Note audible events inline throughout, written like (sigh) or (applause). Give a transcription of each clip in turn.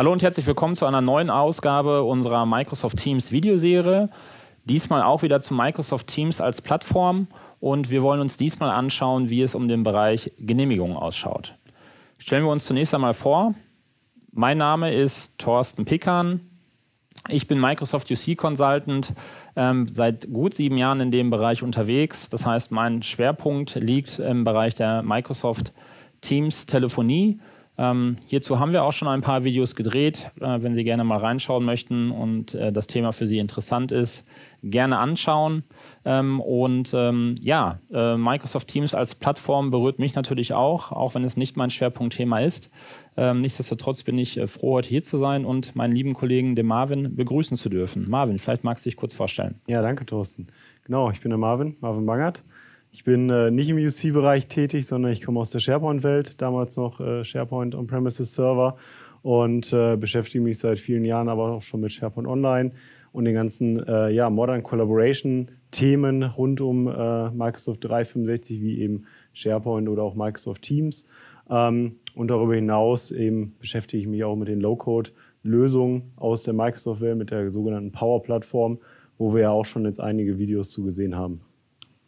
Hallo und herzlich willkommen zu einer neuen Ausgabe unserer Microsoft Teams Videoserie. Diesmal auch wieder zu Microsoft Teams als Plattform und wir wollen uns diesmal anschauen, wie es um den Bereich Genehmigungen ausschaut. Stellen wir uns zunächst einmal vor. Mein Name ist Thorsten Pickern. Ich bin Microsoft UC Consultant, ähm, seit gut sieben Jahren in dem Bereich unterwegs. Das heißt, mein Schwerpunkt liegt im Bereich der Microsoft Teams Telefonie ähm, hierzu haben wir auch schon ein paar Videos gedreht. Äh, wenn Sie gerne mal reinschauen möchten und äh, das Thema für Sie interessant ist, gerne anschauen. Ähm, und ähm, ja, äh, Microsoft Teams als Plattform berührt mich natürlich auch, auch wenn es nicht mein Schwerpunktthema ist. Ähm, nichtsdestotrotz bin ich äh, froh, heute hier zu sein und meinen lieben Kollegen, den Marvin, begrüßen zu dürfen. Marvin, vielleicht magst du dich kurz vorstellen. Ja, danke, Thorsten. Genau, ich bin der Marvin, Marvin Bangert. Ich bin äh, nicht im UC-Bereich tätig, sondern ich komme aus der SharePoint-Welt, damals noch äh, SharePoint On-Premises Server und äh, beschäftige mich seit vielen Jahren aber auch schon mit SharePoint Online und den ganzen äh, ja, Modern Collaboration-Themen rund um äh, Microsoft 365 wie eben SharePoint oder auch Microsoft Teams. Ähm, und darüber hinaus eben beschäftige ich mich auch mit den Low-Code-Lösungen aus der Microsoft-Welt, mit der sogenannten Power-Plattform, wo wir ja auch schon jetzt einige Videos zu gesehen haben.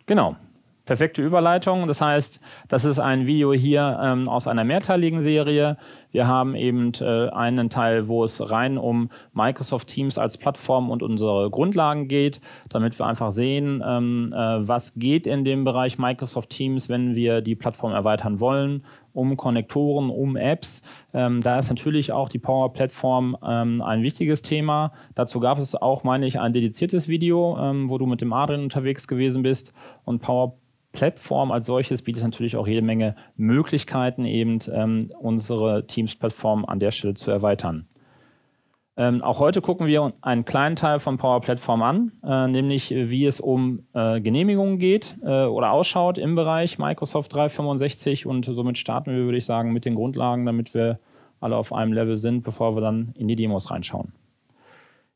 Genau, Perfekte Überleitung. Das heißt, das ist ein Video hier ähm, aus einer mehrteiligen Serie. Wir haben eben äh, einen Teil, wo es rein um Microsoft Teams als Plattform und unsere Grundlagen geht, damit wir einfach sehen, ähm, äh, was geht in dem Bereich Microsoft Teams, wenn wir die Plattform erweitern wollen, um Konnektoren, um Apps. Ähm, da ist natürlich auch die Power Plattform ähm, ein wichtiges Thema. Dazu gab es auch, meine ich, ein dediziertes Video, wo du mit dem Adrian unterwegs gewesen bist und Power Plattform als solches bietet natürlich auch jede Menge Möglichkeiten, eben ähm, unsere Teams-Plattform an der Stelle zu erweitern. Ähm, auch heute gucken wir einen kleinen Teil von Power Platform an, äh, nämlich äh, wie es um äh, Genehmigungen geht äh, oder ausschaut im Bereich Microsoft 365 und somit starten wir, würde ich sagen, mit den Grundlagen, damit wir alle auf einem Level sind, bevor wir dann in die Demos reinschauen.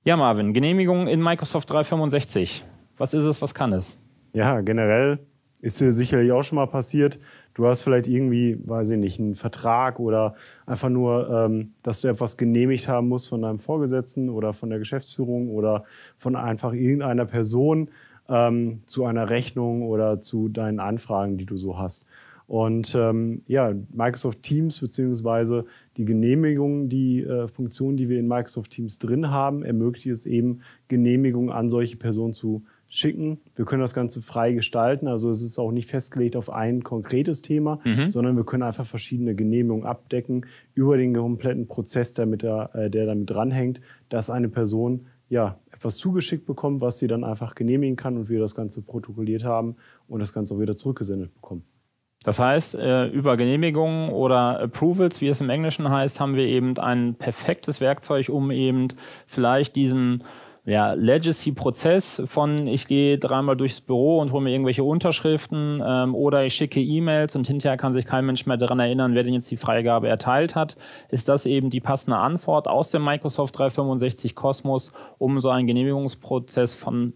Ja, Marvin, Genehmigungen in Microsoft 365. Was ist es, was kann es? Ja, generell ist dir sicherlich auch schon mal passiert. Du hast vielleicht irgendwie, weiß ich nicht, einen Vertrag oder einfach nur, ähm, dass du etwas genehmigt haben musst von deinem Vorgesetzten oder von der Geschäftsführung oder von einfach irgendeiner Person ähm, zu einer Rechnung oder zu deinen Anfragen, die du so hast. Und ähm, ja, Microsoft Teams bzw. die Genehmigung, die äh, Funktion, die wir in Microsoft Teams drin haben, ermöglicht es eben, Genehmigungen an solche Personen zu geben schicken. Wir können das Ganze frei gestalten. Also es ist auch nicht festgelegt auf ein konkretes Thema, mhm. sondern wir können einfach verschiedene Genehmigungen abdecken über den kompletten Prozess, damit er, äh, der damit dranhängt, dass eine Person ja etwas zugeschickt bekommt, was sie dann einfach genehmigen kann und wir das Ganze protokolliert haben und das Ganze auch wieder zurückgesendet bekommen. Das heißt, äh, über Genehmigungen oder Approvals, wie es im Englischen heißt, haben wir eben ein perfektes Werkzeug, um eben vielleicht diesen ja, Legacy-Prozess von ich gehe dreimal durchs Büro und hole mir irgendwelche Unterschriften ähm, oder ich schicke E-Mails und hinterher kann sich kein Mensch mehr daran erinnern, wer denn jetzt die Freigabe erteilt hat, ist das eben die passende Antwort aus dem Microsoft 365 Cosmos, um so einen Genehmigungsprozess von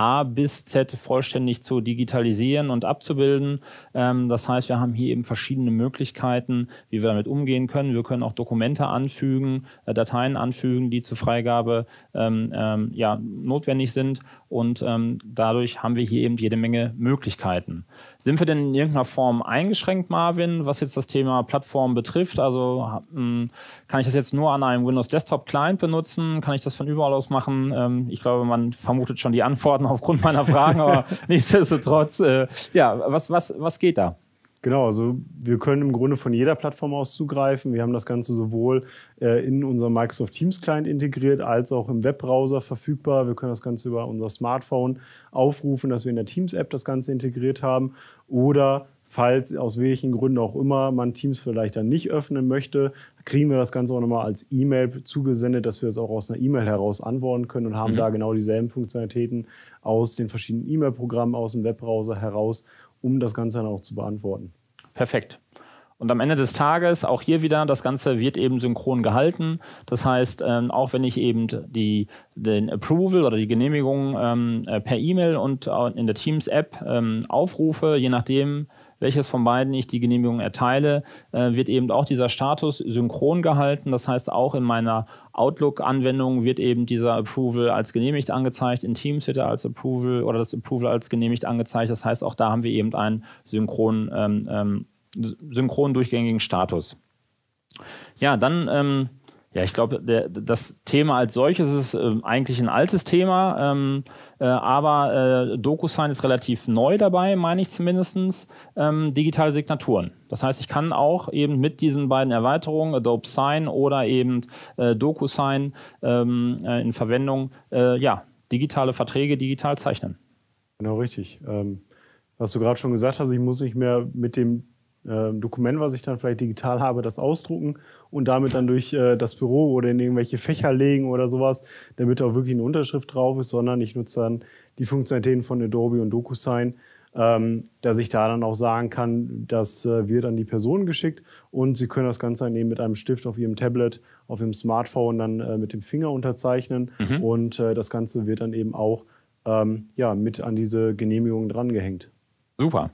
A bis Z vollständig zu digitalisieren und abzubilden. Ähm, das heißt, wir haben hier eben verschiedene Möglichkeiten, wie wir damit umgehen können. Wir können auch Dokumente anfügen, äh, Dateien anfügen, die zur Freigabe ähm, ähm, ja, notwendig sind. Und ähm, dadurch haben wir hier eben jede Menge Möglichkeiten. Sind wir denn in irgendeiner Form eingeschränkt, Marvin, was jetzt das Thema Plattform betrifft? Also ähm, kann ich das jetzt nur an einem Windows Desktop Client benutzen? Kann ich das von überall aus machen? Ähm, ich glaube, man vermutet schon die Antworten (laughs) aufgrund meiner Fragen, aber (laughs) nichtsdestotrotz, äh, ja, was, was, was geht da? Genau, also wir können im Grunde von jeder Plattform aus zugreifen. Wir haben das Ganze sowohl äh, in unserem Microsoft Teams Client integriert, als auch im Webbrowser verfügbar. Wir können das Ganze über unser Smartphone aufrufen, dass wir in der Teams App das Ganze integriert haben. Oder falls aus welchen Gründen auch immer man Teams vielleicht dann nicht öffnen möchte, kriegen wir das Ganze auch nochmal als E-Mail zugesendet, dass wir es auch aus einer E-Mail heraus antworten können und haben mhm. da genau dieselben Funktionalitäten aus den verschiedenen E-Mail-Programmen, aus dem Webbrowser heraus um das Ganze dann auch zu beantworten. Perfekt. Und am Ende des Tages, auch hier wieder, das Ganze wird eben synchron gehalten. Das heißt, ähm, auch wenn ich eben die, den Approval oder die Genehmigung ähm, äh, per E-Mail und äh, in der Teams-App ähm, aufrufe, je nachdem, welches von beiden ich die Genehmigung erteile, äh, wird eben auch dieser Status synchron gehalten. Das heißt, auch in meiner Outlook-Anwendung wird eben dieser Approval als genehmigt angezeigt, in Teams wird er als Approval oder das Approval als genehmigt angezeigt. Das heißt, auch da haben wir eben einen synchron, ähm, ähm synchron durchgängigen Status. Ja, dann ähm, ja, ich glaube, das Thema als solches ist äh, eigentlich ein altes Thema, ähm, äh, aber äh, DocuSign ist relativ neu dabei, meine ich zumindest, ähm, digitale Signaturen. Das heißt, ich kann auch eben mit diesen beiden Erweiterungen, Adobe Sign oder eben äh, DocuSign ähm, äh, in Verwendung, äh, ja, digitale Verträge digital zeichnen. Genau richtig. Ähm, was du gerade schon gesagt hast, ich muss nicht mehr mit dem äh, Dokument, was ich dann vielleicht digital habe, das ausdrucken und damit dann durch äh, das Büro oder in irgendwelche Fächer legen oder sowas, damit auch wirklich eine Unterschrift drauf ist, sondern ich nutze dann die Funktionalitäten von Adobe und DocuSign, ähm, dass ich da dann auch sagen kann, das äh, wird an die Person geschickt und sie können das Ganze dann eben mit einem Stift auf ihrem Tablet, auf ihrem Smartphone dann äh, mit dem Finger unterzeichnen mhm. und äh, das Ganze wird dann eben auch ähm, ja, mit an diese Genehmigung drangehängt. Super.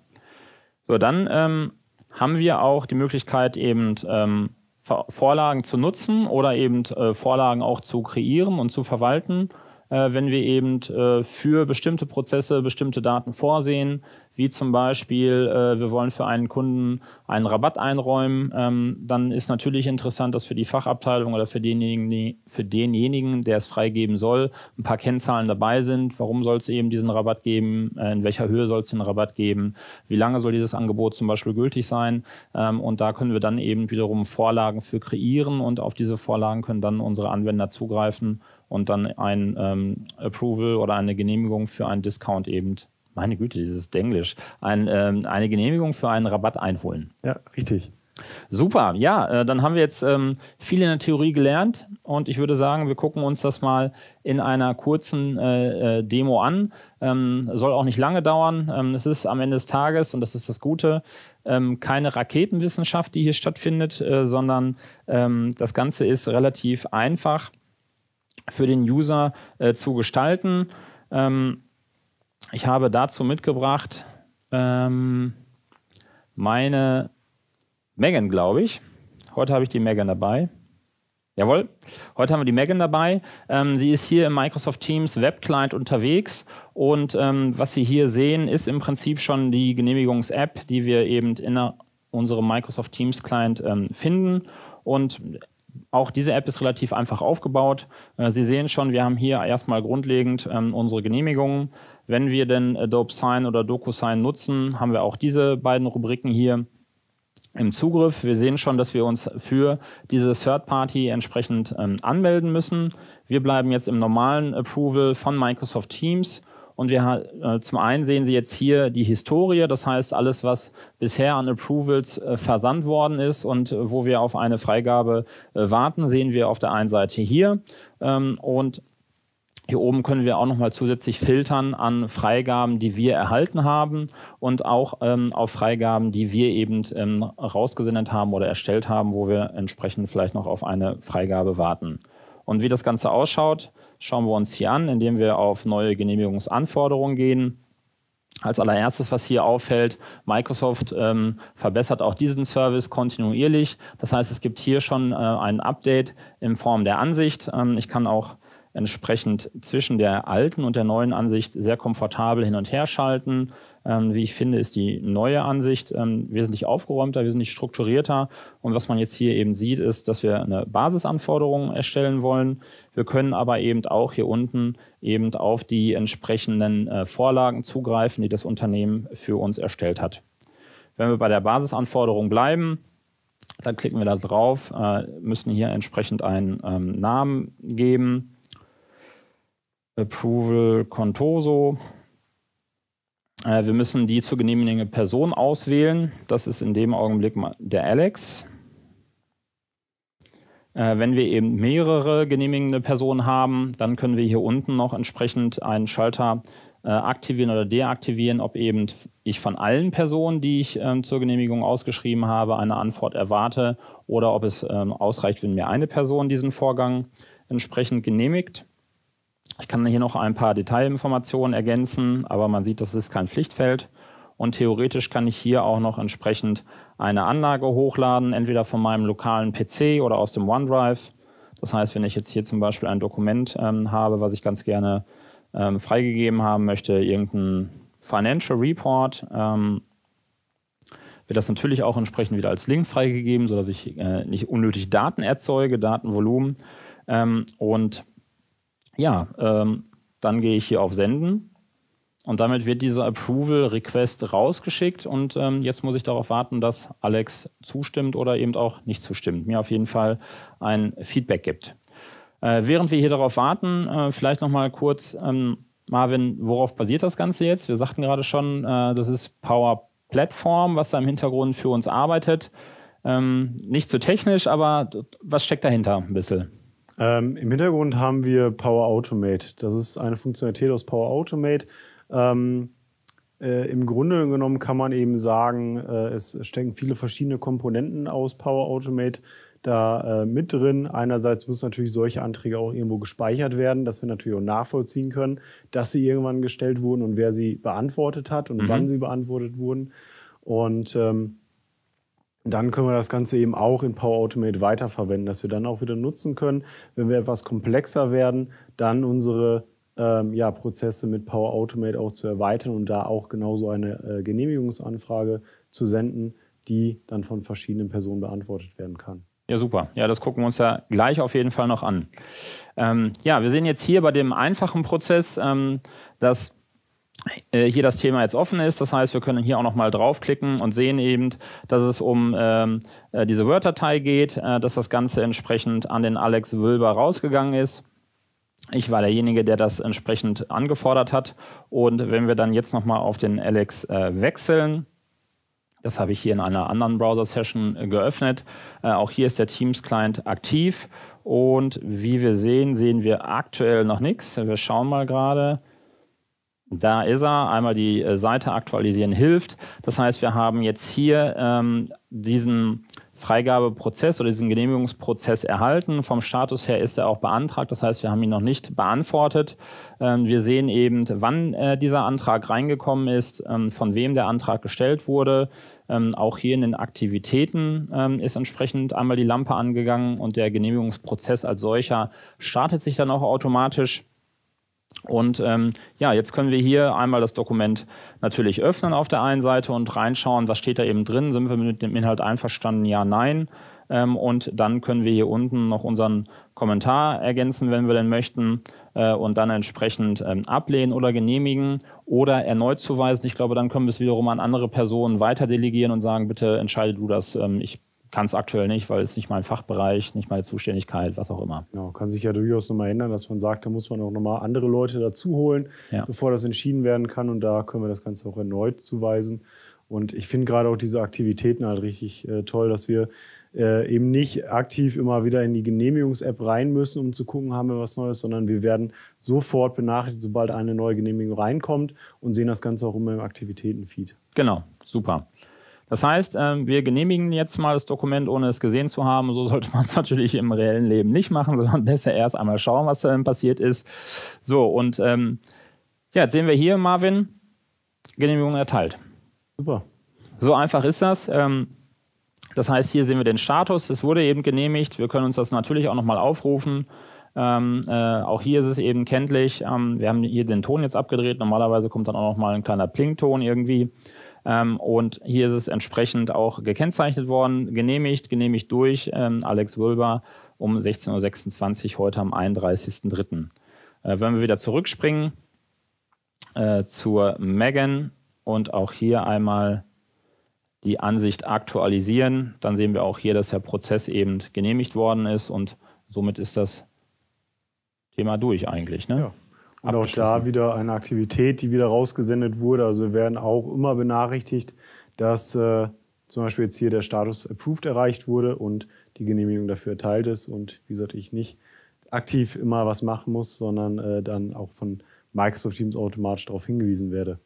So, dann ähm, haben wir auch die Möglichkeit, eben ähm, Vorlagen zu nutzen oder eben äh, Vorlagen auch zu kreieren und zu verwalten äh, wenn wir eben äh, für bestimmte Prozesse bestimmte Daten vorsehen, wie zum Beispiel, äh, wir wollen für einen Kunden einen Rabatt einräumen, ähm, dann ist natürlich interessant, dass für die Fachabteilung oder für denjenigen, für denjenigen, der es freigeben soll, ein paar Kennzahlen dabei sind. Warum soll es eben diesen Rabatt geben? In welcher Höhe soll es den Rabatt geben? Wie lange soll dieses Angebot zum Beispiel gültig sein? Ähm, und da können wir dann eben wiederum Vorlagen für kreieren und auf diese Vorlagen können dann unsere Anwender zugreifen und dann ein ähm, Approval oder eine Genehmigung für einen Discount eben, meine Güte, dieses Denglisch, ein, ähm, eine Genehmigung für einen Rabatt einholen. Ja, richtig. Super, ja, äh, dann haben wir jetzt ähm, viel in der Theorie gelernt und ich würde sagen, wir gucken uns das mal in einer kurzen äh, äh Demo an. Ähm, soll auch nicht lange dauern. Ähm, es ist am Ende des Tages, und das ist das Gute, ähm, keine Raketenwissenschaft, die hier stattfindet, äh, sondern ähm, das Ganze ist relativ einfach für den User äh, zu gestalten. Ähm, ich habe dazu mitgebracht ähm, meine Megan, glaube ich. Heute habe ich die Megan dabei. Jawohl, heute haben wir die Megan dabei. Ähm, sie ist hier im Microsoft Teams Web Client unterwegs und ähm, was Sie hier sehen, ist im Prinzip schon die Genehmigungs-App, die wir eben in unserem Microsoft Teams Client ähm, finden. Und auch diese App ist relativ einfach aufgebaut. Äh, Sie sehen schon, wir haben hier erstmal grundlegend ähm, unsere Genehmigungen. Wenn wir denn Adobe Sign oder DocuSign nutzen, haben wir auch diese beiden Rubriken hier im Zugriff. Wir sehen schon, dass wir uns für diese Third Party entsprechend ähm, anmelden müssen. Wir bleiben jetzt im normalen Approval von Microsoft Teams und wir äh, zum einen sehen Sie jetzt hier die Historie, das heißt alles, was bisher an Approvals äh, versandt worden ist und äh, wo wir auf eine Freigabe äh, warten, sehen wir auf der einen Seite hier. Ähm, und hier oben können wir auch nochmal zusätzlich filtern an Freigaben, die wir erhalten haben und auch ähm, auf Freigaben, die wir eben ähm, rausgesendet haben oder erstellt haben, wo wir entsprechend vielleicht noch auf eine Freigabe warten. Und wie das Ganze ausschaut, schauen wir uns hier an, indem wir auf neue Genehmigungsanforderungen gehen. Als allererstes, was hier auffällt, Microsoft ähm, verbessert auch diesen Service kontinuierlich. Das heißt, es gibt hier schon äh, ein Update in Form der Ansicht. Ähm, ich kann auch entsprechend zwischen der alten und der neuen Ansicht sehr komfortabel hin und her schalten. Ähm, wie ich finde, ist die neue Ansicht ähm, wesentlich aufgeräumter, wesentlich strukturierter. Und was man jetzt hier eben sieht, ist, dass wir eine Basisanforderung erstellen wollen. Wir können aber eben auch hier unten eben auf die entsprechenden äh, Vorlagen zugreifen, die das Unternehmen für uns erstellt hat. Wenn wir bei der Basisanforderung bleiben, dann klicken wir da drauf, äh, müssen hier entsprechend einen ähm, Namen geben. Approval Contoso. Äh, wir müssen die zu genehmigende Person auswählen. Das ist in dem Augenblick der Alex. Äh, wenn wir eben mehrere genehmigende Personen haben, dann können wir hier unten noch entsprechend einen Schalter äh, aktivieren oder deaktivieren, ob eben ich von allen Personen, die ich ähm, zur Genehmigung ausgeschrieben habe, eine Antwort erwarte oder ob es ähm, ausreicht, wenn mir eine Person diesen Vorgang entsprechend genehmigt. Ich kann hier noch ein paar Detailinformationen ergänzen, aber man sieht, das ist kein Pflichtfeld. Und theoretisch kann ich hier auch noch entsprechend eine Anlage hochladen, entweder von meinem lokalen PC oder aus dem OneDrive. Das heißt, wenn ich jetzt hier zum Beispiel ein Dokument ähm, habe, was ich ganz gerne ähm, freigegeben haben möchte, irgendein Financial Report, ähm, wird das natürlich auch entsprechend wieder als Link freigegeben, sodass ich äh, nicht unnötig Daten erzeuge, Datenvolumen. Ähm, und ja, ähm, dann gehe ich hier auf Senden und damit wird dieser Approval Request rausgeschickt und ähm, jetzt muss ich darauf warten, dass Alex zustimmt oder eben auch nicht zustimmt, mir auf jeden Fall ein Feedback gibt. Äh, während wir hier darauf warten, äh, vielleicht nochmal kurz, ähm, Marvin, worauf basiert das Ganze jetzt? Wir sagten gerade schon, äh, das ist Power Platform, was da im Hintergrund für uns arbeitet. Ähm, nicht zu so technisch, aber was steckt dahinter ein bisschen? Ähm, Im Hintergrund haben wir Power Automate. Das ist eine Funktionalität aus Power Automate. Ähm, äh, Im Grunde genommen kann man eben sagen, äh, es stecken viele verschiedene Komponenten aus Power Automate da äh, mit drin. Einerseits müssen natürlich solche Anträge auch irgendwo gespeichert werden, dass wir natürlich auch nachvollziehen können, dass sie irgendwann gestellt wurden und wer sie beantwortet hat und mhm. wann sie beantwortet wurden. Und ähm, dann können wir das Ganze eben auch in Power Automate weiterverwenden, dass wir dann auch wieder nutzen können, wenn wir etwas komplexer werden, dann unsere ähm, ja, Prozesse mit Power Automate auch zu erweitern und da auch genauso eine äh, Genehmigungsanfrage zu senden, die dann von verschiedenen Personen beantwortet werden kann. Ja, super. Ja, das gucken wir uns ja gleich auf jeden Fall noch an. Ähm, ja, wir sehen jetzt hier bei dem einfachen Prozess, ähm, dass äh, hier das Thema jetzt offen ist. Das heißt, wir können hier auch nochmal draufklicken und sehen eben, dass es um ähm, äh, diese Word-Datei geht, äh, dass das Ganze entsprechend an den Alex Wilber rausgegangen ist. Ich war derjenige, der das entsprechend angefordert hat. Und wenn wir dann jetzt nochmal auf den Alex äh, wechseln, das habe ich hier in einer anderen Browser-Session äh, geöffnet. Äh, auch hier ist der Teams-Client aktiv. Und wie wir sehen, sehen wir aktuell noch nichts. Wir schauen mal gerade. Da ist er. Einmal die äh, Seite aktualisieren hilft. Das heißt, wir haben jetzt hier ähm, diesen Freigabeprozess oder diesen Genehmigungsprozess erhalten. Vom Status her ist er auch beantragt. Das heißt, wir haben ihn noch nicht beantwortet. Ähm, wir sehen eben, wann äh, dieser Antrag reingekommen ist, ähm, von wem der Antrag gestellt wurde. Ähm, auch hier in den Aktivitäten ähm, ist entsprechend einmal die Lampe angegangen und der Genehmigungsprozess als solcher startet sich dann auch automatisch. Und ähm, ja, jetzt können wir hier einmal das Dokument natürlich öffnen auf der einen Seite und reinschauen, was steht da eben drin. Sind wir mit dem Inhalt einverstanden? Ja, nein. Ähm, und dann können wir hier unten noch unseren Kommentar ergänzen, wenn wir denn möchten, äh, und dann entsprechend ähm, ablehnen oder genehmigen oder erneut zuweisen. Ich glaube, dann können wir es wiederum an andere Personen weiter delegieren und sagen, bitte entscheide du das. Ähm, ich kann es aktuell nicht, weil es nicht mein Fachbereich, nicht meine Zuständigkeit, was auch immer. Genau, kann sich ja durchaus nochmal ändern, dass man sagt, da muss man auch nochmal andere Leute dazu holen, ja. bevor das entschieden werden kann. Und da können wir das Ganze auch erneut zuweisen. Und ich finde gerade auch diese Aktivitäten halt richtig äh, toll, dass wir äh, eben nicht aktiv immer wieder in die Genehmigungs-App rein müssen, um zu gucken, haben wir was Neues, sondern wir werden sofort benachrichtigt, sobald eine neue Genehmigung reinkommt und sehen das Ganze auch immer im Aktivitäten-Feed. Genau, super. Das heißt, ähm, wir genehmigen jetzt mal das Dokument, ohne es gesehen zu haben. So sollte (laughs) man es natürlich im reellen Leben nicht machen, sondern besser erst einmal schauen, was dann passiert ist. So, und ähm, ja, jetzt sehen wir hier, Marvin, Genehmigung erteilt. Super. So einfach ist das. Ähm, das heißt, hier sehen wir den Status. Es wurde eben genehmigt. Wir können uns das natürlich auch nochmal aufrufen. Ähm, äh, auch hier ist es eben kenntlich. Ähm, wir haben hier den Ton jetzt abgedreht. Normalerweise kommt dann auch nochmal ein kleiner Plinkton irgendwie. Ähm, und hier ist es entsprechend auch gekennzeichnet worden, genehmigt, genehmigt durch ähm, Alex Wülber um 16.26 Uhr heute am 31.03. Äh, wenn wir wieder zurückspringen äh, zur Megan und auch hier einmal die Ansicht aktualisieren, dann sehen wir auch hier, dass der Prozess eben genehmigt worden ist und somit ist das Thema durch eigentlich. Ne? Ja. Und auch da wieder eine Aktivität, die wieder rausgesendet wurde. Also wir werden auch immer benachrichtigt, dass äh, zum Beispiel jetzt hier der Status Approved erreicht wurde und die Genehmigung dafür erteilt ist. Und wie gesagt, ich nicht aktiv immer was machen muss, sondern äh, dann auch von Microsoft Teams automatisch darauf hingewiesen werde.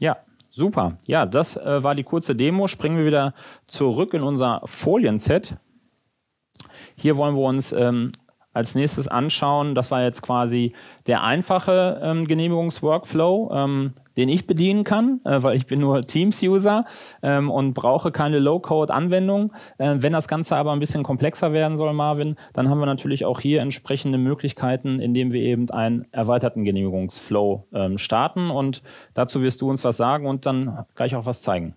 Ja, super. Ja, das äh, war die kurze Demo. Springen wir wieder zurück in unser Folienset. Hier wollen wir uns ähm, als nächstes anschauen, das war jetzt quasi der einfache ähm, Genehmigungsworkflow, ähm, den ich bedienen kann, äh, weil ich bin nur (laughs) Teams-User ähm, und brauche keine Low-Code-Anwendung. Äh, wenn das Ganze aber ein bisschen komplexer werden soll, Marvin, dann haben wir natürlich auch hier entsprechende Möglichkeiten, indem wir eben einen erweiterten Genehmigungsflow ähm, starten. Und dazu wirst du uns was sagen und dann gleich auch was zeigen.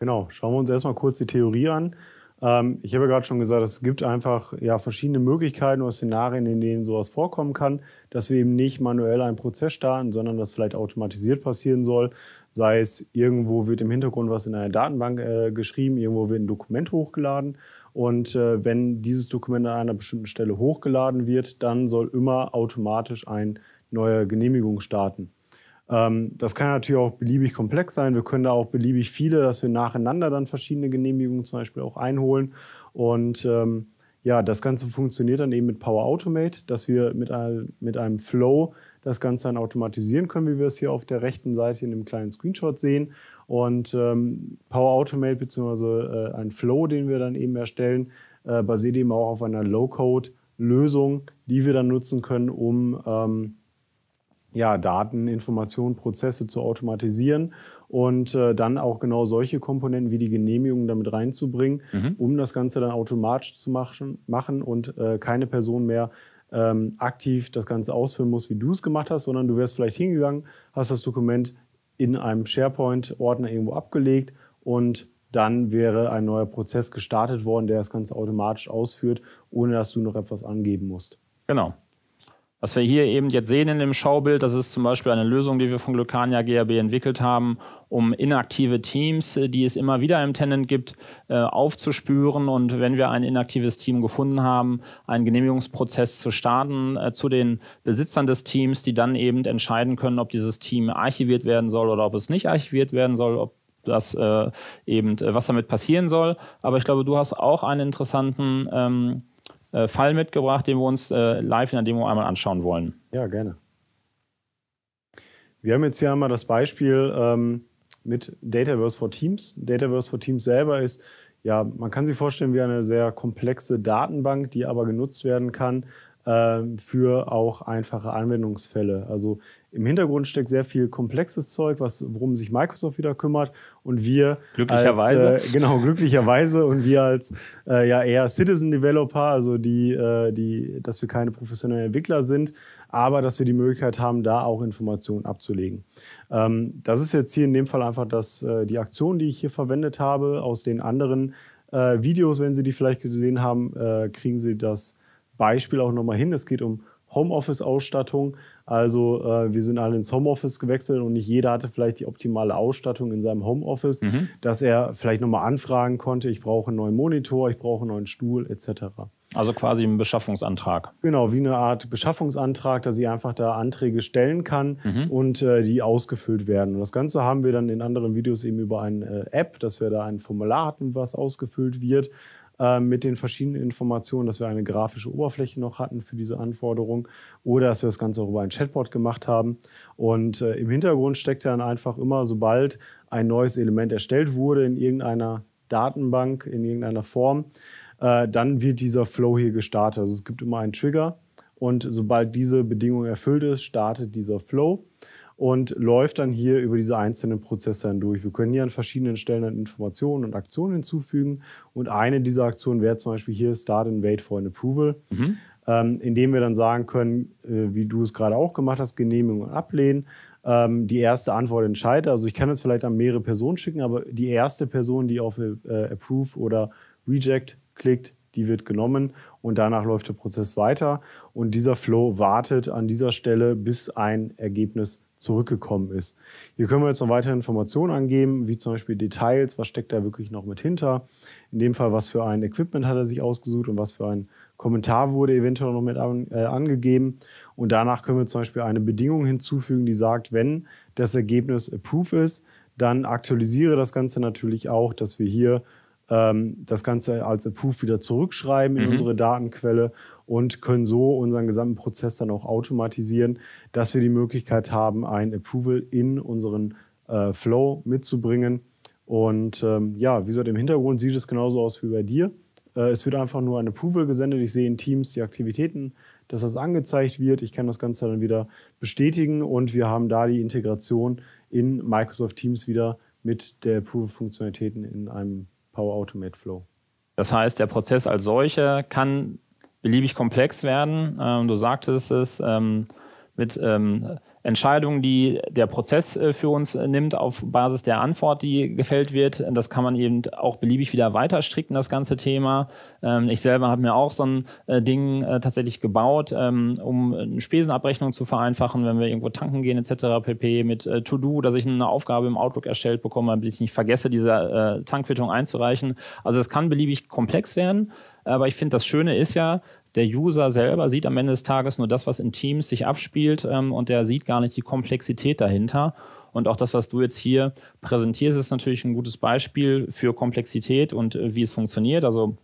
Genau, schauen wir uns erstmal kurz die Theorie an. Ähm, ich habe ja gerade schon gesagt, es gibt einfach ja, verschiedene Möglichkeiten oder Szenarien, in denen sowas vorkommen kann, dass wir eben nicht manuell einen Prozess starten, sondern das vielleicht automatisiert passieren soll. Sei es, irgendwo wird im Hintergrund was in einer Datenbank äh, geschrieben, irgendwo wird ein Dokument hochgeladen. Und äh, wenn dieses Dokument an einer bestimmten Stelle hochgeladen wird, dann soll immer automatisch eine neue Genehmigung starten. Ähm, das kann natürlich auch beliebig komplex sein. Wir können da auch beliebig viele, dass wir nacheinander dann verschiedene Genehmigungen zum Beispiel auch einholen. Und ähm, ja, das Ganze funktioniert dann eben mit Power Automate, dass wir mit, ein, mit einem Flow das Ganze dann automatisieren können, wie wir es hier auf der rechten Seite in dem kleinen Screenshot sehen. Und ähm, Power Automate bzw. Äh, ein Flow, den wir dann eben erstellen, äh, basiert eben auch auf einer Low-Code-Lösung, die wir dann nutzen können, um ähm, ja, Daten, Informationen, Prozesse zu automatisieren und äh, dann auch genau solche Komponenten wie die Genehmigungen damit reinzubringen, mhm. um das Ganze dann automatisch zu machen, machen und äh, keine Person mehr ähm, aktiv das Ganze ausführen muss, wie du es gemacht hast, sondern du wärst vielleicht hingegangen, hast das Dokument in einem SharePoint-Ordner irgendwo abgelegt und dann wäre ein neuer Prozess gestartet worden, der das Ganze automatisch ausführt, ohne dass du noch etwas angeben musst. Genau. Was wir hier eben jetzt sehen in dem Schaubild, das ist zum Beispiel eine Lösung, die wir von Glucania GAB entwickelt haben, um inaktive Teams, äh, die es immer wieder im Tenant gibt, äh, aufzuspüren und wenn wir ein inaktives Team gefunden haben, einen Genehmigungsprozess zu starten äh, zu den Besitzern des Teams, die dann eben entscheiden können, ob dieses Team archiviert werden soll oder ob es nicht archiviert werden soll, ob das eben, was damit passieren soll. Aber ich glaube, du hast auch einen interessanten ähm, äh, Fall mitgebracht, den wir uns äh, live in der Demo einmal anschauen wollen. Ja, gerne. Wir haben jetzt hier einmal das Beispiel ähm, mit Dataverse for Teams. Dataverse for Teams selber ist, ja, man kann sich vorstellen wie eine sehr komplexe Datenbank, die aber genutzt werden kann, ähm, für auch einfache Anwendungsfälle. Also im Hintergrund steckt sehr viel komplexes Zeug, was, worum sich Microsoft wieder kümmert und wir glücklicherweise als, äh, genau glücklicherweise und wir als äh, ja eher Citizen Developer, also die äh, die, dass wir keine professionellen Entwickler sind, aber dass wir die Möglichkeit haben, da auch Informationen abzulegen. Ähm, das ist jetzt hier in dem Fall einfach das äh, die Aktion, die ich hier verwendet habe aus den anderen äh, Videos, wenn Sie die vielleicht gesehen haben, äh, kriegen Sie das Beispiel auch nochmal hin. Es geht um Homeoffice-Ausstattung. Also äh, wir sind alle ins Homeoffice gewechselt und nicht jeder hatte vielleicht die optimale Ausstattung in seinem Homeoffice, mhm. dass er vielleicht nochmal anfragen konnte, ich brauche einen neuen Monitor, ich brauche einen neuen Stuhl etc. Also quasi ein Beschaffungsantrag. Genau, wie eine Art Beschaffungsantrag, dass ich einfach da Anträge stellen kann mhm. und äh, die ausgefüllt werden. Und das Ganze haben wir dann in anderen Videos eben über eine äh, App, dass wir da ein Formular hatten, was ausgefüllt wird. Äh, mit den verschiedenen Informationen, dass wir eine grafische Oberfläche noch hatten für diese Anforderung oder dass wir das Ganze auch über ein Chatbot gemacht haben. Und äh, im Hintergrund steckt dann einfach immer, sobald ein neues Element erstellt wurde in irgendeiner Datenbank, in irgendeiner Form, äh, dann wird dieser Flow hier gestartet. Also es gibt immer einen Trigger und sobald diese Bedingung erfüllt ist, startet dieser Flow und läuft dann hier über diese einzelnen Prozesse hindurch. Wir können hier an verschiedenen Stellen dann Informationen und Aktionen hinzufügen und eine dieser Aktionen wäre zum Beispiel hier Start and Wait for an Approval. Mhm. Ähm, indem wir dann sagen können, äh, wie du es gerade auch gemacht hast, Genehmigung und Ablehnen. Ähm, die erste Antwort entscheidet. Also ich kann es vielleicht an mehrere Personen schicken, aber die erste Person, die auf äh, Approve oder Reject klickt, die wird genommen und danach läuft der Prozess weiter und dieser Flow wartet an dieser Stelle, bis ein Ergebnis zurückgekommen ist. Hier können wir jetzt noch weitere Informationen angeben, wie zum Beispiel Details, was steckt da wirklich noch mit hinter. In dem Fall, was für ein Equipment hat er sich ausgesucht und was für ein Kommentar wurde eventuell noch mit an, äh, angegeben. Und danach können wir zum Beispiel eine Bedingung hinzufügen, die sagt, wenn das Ergebnis approved ist, dann aktualisiere das Ganze natürlich auch, dass wir hier ähm, das Ganze als Approved wieder zurückschreiben in mhm. unsere Datenquelle und können so unseren gesamten Prozess dann auch automatisieren, dass wir die Möglichkeit haben, ein Approval in unseren äh, Flow mitzubringen. Und ähm, ja, wie gesagt, im Hintergrund sieht es genauso aus wie bei dir. Äh, es wird einfach nur ein Approval gesendet. Ich sehe in Teams die Aktivitäten, dass das angezeigt wird. Ich kann das Ganze dann wieder bestätigen und wir haben da die Integration in Microsoft Teams wieder mit der Approval-Funktionalitäten in einem Power Automate Flow. Das heißt, der Prozess als solcher kann beliebig komplex werden. Ähm, du sagtest es, ähm, mit ähm, Entscheidungen, die der Prozess äh, für uns äh, nimmt, auf Basis der Antwort, die gefällt wird. Das kann man eben auch beliebig wieder weiter stricken, das ganze Thema. Ähm, ich selber habe mir auch so ein äh, Ding tatsächlich gebaut, ähm, um eine Spesenabrechnung zu vereinfachen, wenn wir irgendwo tanken gehen etc. pp. mit To-Do, dass ich eine Aufgabe im Outlook erstellt bekomme, damit ich nicht vergesse, diese Tankwittung einzureichen. Also es kann beliebig komplex werden. Aber ich finde, das Schöne ist ja, der User selber sieht am Ende des Tages nur das, was in Teams sich abspielt ähm, und der sieht gar nicht die Komplexität dahinter. Und auch das, was du jetzt hier präsentierst, ist natürlich ein gutes Beispiel für Komplexität und äh, wie es funktioniert. Also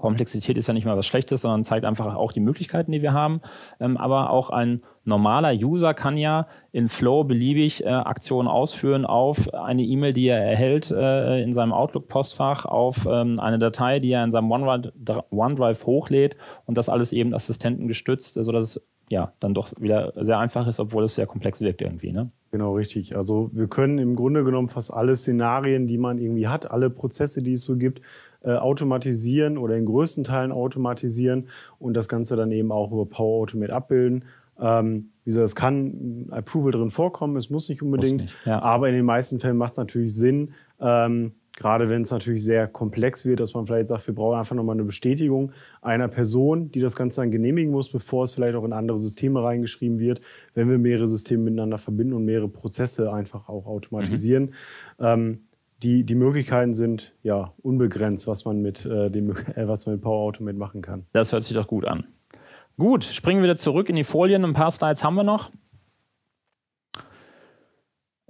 Komplexität ist ja nicht mal was Schlechtes, sondern zeigt einfach auch die Möglichkeiten, die wir haben. Ähm, aber auch ein normaler User kann ja in Flow beliebig äh, Aktionen ausführen auf eine E-Mail, die er erhält äh, in seinem Outlook-Postfach, auf ähm, eine Datei, die er in seinem OneDrive, OneDrive hochlädt und das alles eben assistentengestützt, äh, sodass es ja, dann doch wieder sehr einfach ist, obwohl es sehr komplex wirkt irgendwie. Ne? Genau, richtig. Also wir können im Grunde genommen fast alle Szenarien, die man irgendwie hat, alle Prozesse, die es so gibt, äh, automatisieren oder in größten Teilen automatisieren und das Ganze dann eben auch über Power Automate abbilden. Ähm, wie gesagt, es kann Approval drin vorkommen, es muss nicht unbedingt, muss nicht, ja. aber in den meisten Fällen macht es natürlich Sinn, ähm, Gerade wenn es natürlich sehr komplex wird, dass man vielleicht sagt, wir brauchen einfach nochmal eine Bestätigung einer Person, die das Ganze dann genehmigen muss, bevor es vielleicht auch in andere Systeme reingeschrieben wird, wenn wir mehrere Systeme miteinander verbinden und mehrere Prozesse einfach auch automatisieren. Mhm. Ähm, die, die Möglichkeiten sind ja unbegrenzt, was man mit äh, dem, (laughs) äh, was man mit Power Automate machen kann. Das hört sich doch gut an. Gut, springen wir wieder zurück in die Folien. Ein paar Slides haben wir noch.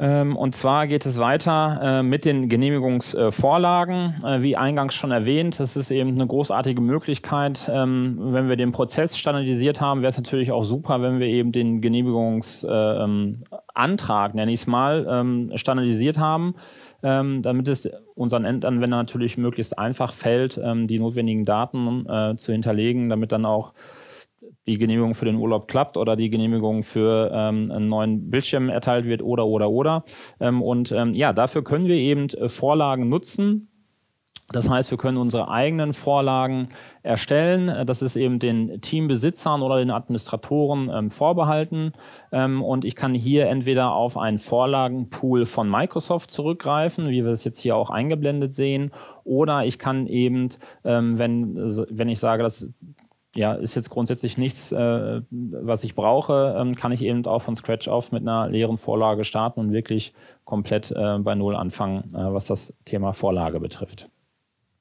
Ähm, und zwar geht es weiter äh, mit den Genehmigungsvorlagen. Äh, wie eingangs schon erwähnt, das ist eben eine großartige Möglichkeit. Ähm, wenn wir den Prozess standardisiert haben, wäre es natürlich auch super, wenn wir eben den Genehmigungsantrag, äh, ähm, nenne ich es mal, standardisiert haben. damit es unseren Endanwender natürlich möglichst einfach fällt, die notwendigen Daten zu hinterlegen, damit dann auch die Genehmigung für den Urlaub klappt oder die Genehmigung für ähm, einen neuen Bildschirm erteilt wird oder oder oder. Ähm, und ähm, ja, dafür können wir eben äh, Vorlagen nutzen. Das heißt, wir können unsere eigenen Vorlagen erstellen. Äh, das ist eben den Teambesitzern oder den Administratoren ähm, vorbehalten. Ähm, und ich kann hier entweder auf einen Vorlagenpool von Microsoft zurückgreifen, wie wir es jetzt hier auch eingeblendet sehen, oder ich kann eben, ähm, wenn, äh, wenn ich sage, dass ja, ist jetzt grundsätzlich nichts, äh, was ich brauche, ähm, kann ich eben auch von Scratch auf mit einer leeren Vorlage starten und wirklich komplett äh, bei Null anfangen, äh, was das Thema Vorlage betrifft.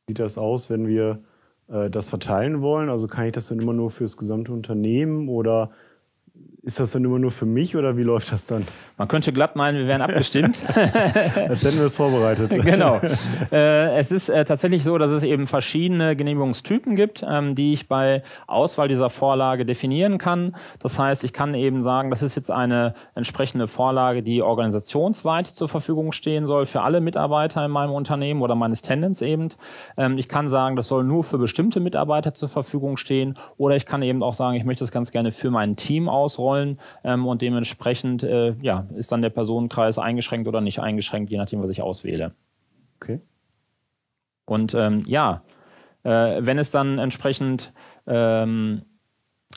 Sieht das aus, wenn wir äh, das verteilen wollen? Also kann ich das dann immer nur fürs gesamte Unternehmen oder ist das dann immer nur für mich oder wie läuft das dann? Man könnte glatt meinen, wir wären abgestimmt. (laughs) Als hätten wir es vorbereitet. (laughs) genau. Äh, es ist äh, tatsächlich so, dass es eben verschiedene Genehmigungstypen gibt, ähm, die ich bei Auswahl dieser Vorlage definieren kann. Das heißt, ich kann eben sagen, das ist jetzt eine entsprechende Vorlage, die organisationsweit zur Verfügung stehen soll für alle Mitarbeiter in meinem Unternehmen oder meines Tenants eben. Ähm, ich kann sagen, das soll nur für bestimmte Mitarbeiter zur Verfügung stehen oder ich kann eben auch sagen, ich möchte das ganz gerne für mein Team ausrollen wollen. Ähm, und dementsprechend äh, ja, ist dann der Personenkreis eingeschränkt oder nicht eingeschränkt, je nachdem, was ich auswähle. Okay. Und ähm, ja, äh, wenn es dann entsprechend ähm,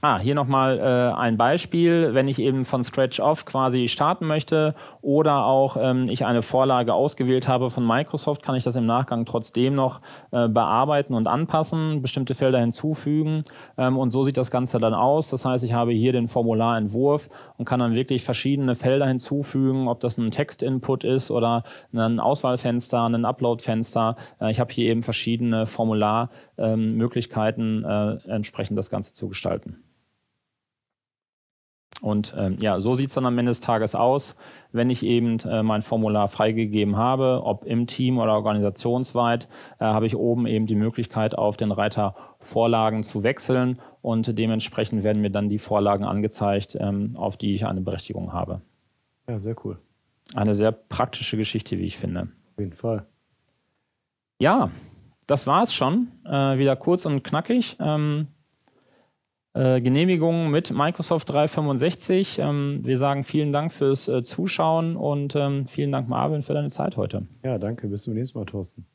Ah, hier nochmal äh, ein Beispiel, wenn ich eben von Scratch Off quasi starten möchte oder auch ähm, ich eine Vorlage ausgewählt habe von Microsoft, kann ich das im Nachgang trotzdem noch äh, bearbeiten und anpassen, bestimmte Felder hinzufügen ähm, und so sieht das Ganze dann aus. Das heißt, ich habe hier den Formularentwurf und kann dann wirklich verschiedene Felder hinzufügen, ob das ein Textinput ist oder ein Auswahlfenster, ein Uploadfenster. Äh, ich habe hier eben verschiedene Formularmöglichkeiten, äh, entsprechend das Ganze zu gestalten. Und ähm, ja, so sieht es dann am Ende des Tages aus, wenn ich eben äh, mein Formular freigegeben habe, ob im Team oder organisationsweit, äh, habe ich oben eben die Möglichkeit, auf den Reiter Vorlagen zu wechseln und dementsprechend werden mir dann die Vorlagen angezeigt, ähm, auf die ich eine Berechtigung habe. Ja, sehr cool. Eine sehr praktische Geschichte, wie ich finde. Auf jeden Fall. Ja, das war es schon. Äh, wieder kurz und knackig. Ähm, äh, Genehmigung mit Microsoft 365. Ähm, wir sagen vielen Dank fürs äh, Zuschauen und ähm, vielen Dank, Marvin, für deine Zeit heute. Ja, danke. Bis zum nächsten Mal, Thorsten.